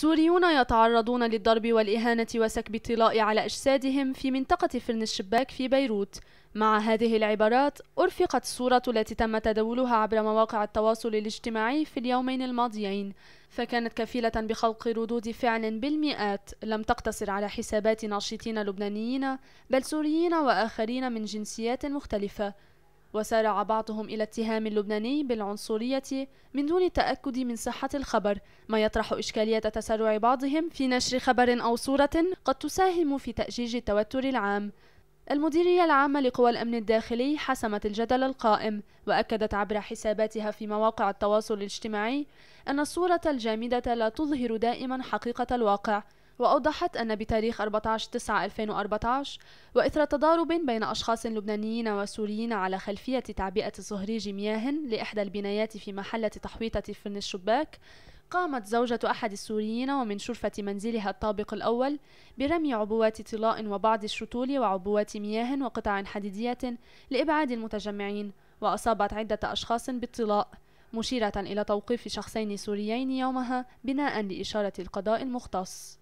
سوريون يتعرضون للضرب والإهانة وسكب الطلاء على أجسادهم في منطقة فرن الشباك في بيروت مع هذه العبارات أرفقت الصورة التي تم تداولها عبر مواقع التواصل الاجتماعي في اليومين الماضيين فكانت كفيلة بخلق ردود فعل بالمئات لم تقتصر على حسابات ناشطين لبنانيين بل سوريين وآخرين من جنسيات مختلفة وسارع بعضهم إلى اتهام اللبناني بالعنصرية من دون التأكد من صحة الخبر ما يطرح إشكالية تسرع بعضهم في نشر خبر أو صورة قد تساهم في تأجيج التوتر العام المديرية العامة لقوى الأمن الداخلي حسمت الجدل القائم وأكدت عبر حساباتها في مواقع التواصل الاجتماعي أن الصورة الجامدة لا تظهر دائما حقيقة الواقع وأوضحت أن بتاريخ 14/9/2014 وإثر تضارب بين أشخاص لبنانيين وسوريين على خلفية تعبئة صهريج مياه لإحدى البنايات في محلة تحويطة فرن الشباك قامت زوجة أحد السوريين ومن شرفة منزلها الطابق الأول برمي عبوات طلاء وبعض الشتول وعبوات مياه وقطع حديدية لإبعاد المتجمعين وأصابت عدة أشخاص بالطلاء مشيرة إلى توقيف شخصين سوريين يومها بناء لإشارة القضاء المختص